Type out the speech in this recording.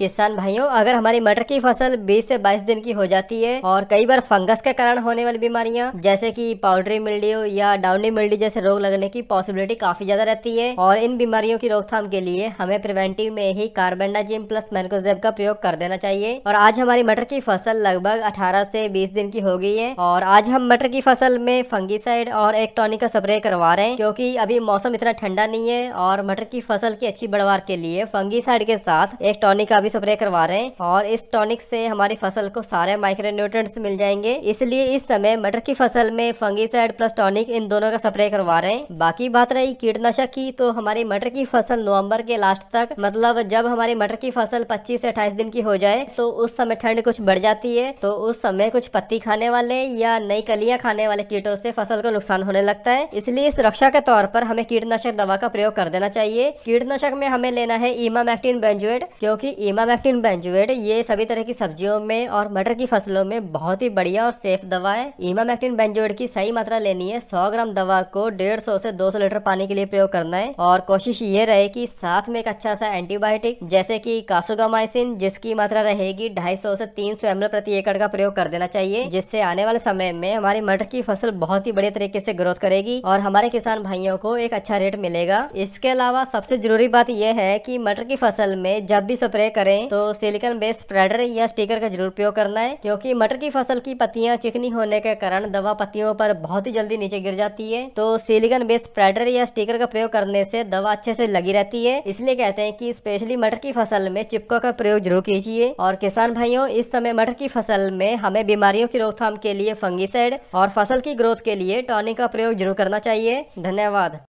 किसान भाइयों अगर हमारी मटर की फसल 20 से 22 दिन की हो जाती है और कई बार फंगस के कारण होने वाली बीमारियां जैसे कि पाउडरी मिल्डियो या डाउनी मिल्डियो जैसे रोग लगने की पॉसिबिलिटी काफी ज्यादा रहती है और इन बीमारियों की रोकथाम के लिए हमें प्रिवेंटिव में ही कार्बेंडाजिम प्लस मैनकोजेब का प्रयोग कर देना चाहिए और आज हमारी मटर की फसल लगभग अठारह से बीस दिन की हो गई है और आज हम मटर की फसल में फंगीसाइड और एक टॉनिक का स्प्रे करवा रहे हैं क्योंकि अभी मौसम इतना ठंडा नहीं है और मटर की फसल की अच्छी बढ़वार के लिए फंगीसाइड के साथ एक टॉनिक का स्प्रे करवा रहे हैं और इस टॉनिक से हमारी फसल को सारे माइक्रो न्यूट्रंट्स मिल जाएंगे इसलिए इस समय मटर की फसल में फंगीसाइड प्लस टॉनिक इन दोनों का स्प्रे करवा रहे हैं बाकी बात रही कीटनाशक की तो हमारी मटर की फसल नवम्बर के लास्ट तक मतलब जब हमारी मटर की फसल पच्चीस से अट्ठाईस दिन की हो जाए तो उस समय ठंड कुछ बढ़ जाती है तो उस समय कुछ पत्ती खाने वाले या नई कलियां खाने वाले कीटों से फसल को नुकसान होने लगता है इसलिए सुरक्षा के तौर पर हमें कीटनाशक दवा का प्रयोग कर देना चाहिए कीटनाशक में हमें लेना है मैक्टिन बेंजुएट क्योंकि इमामेक्टिन बेंजुएट ये सभी तरह की सब्जियों में और मटर की फसलों में बहुत ही बढ़िया और सेफ दवा है इमामेक्टिन बेंजुएट की सही मात्रा लेनी है 100 ग्राम दवा को 150 से 200 लीटर पानी के लिए प्रयोग करना है और कोशिश ये रहे कि साथ में एक अच्छा सा एंटीबायोटिक जैसे कि कासोगामाइसिन जिसकी मात्रा रहेगी सौ से तीन सौ एम प्रति एकड़ का प्रयोग कर देना चाहिए जिससे आने वाले समय में हमारी मटर की फसल बहुत ही बढ़िया तरीके से ग्रोथ करेगी और हमारे किसान भाइयों को एक अच्छा रेट मिलेगा इसके अलावा सबसे जरूरी बात यह है की मटर की फसल में जब भी स्प्रे करें तो सिलिकॉन बेस्ड स्प्रेडर या स्टिकर का जरूर उपयोग करना है क्योंकि मटर की फसल की पत्तियां चिकनी होने के कारण दवा पत्तियों पर बहुत ही जल्दी नीचे गिर जाती है तो सिलिकॉन बेस्ड स्प्रेडर या स्टिकर का प्रयोग करने से दवा अच्छे से लगी रहती है इसलिए कहते हैं कि स्पेशली मटर की फसल में चिपको का प्रयोग जरूर कीजिए और किसान भाइयों इस समय मटर की फसल में हमें बीमारियों की रोकथाम के लिए फंगिसाइड और फसल की ग्रोथ के लिए टॉनिक का प्रयोग जरूर करना चाहिए धन्यवाद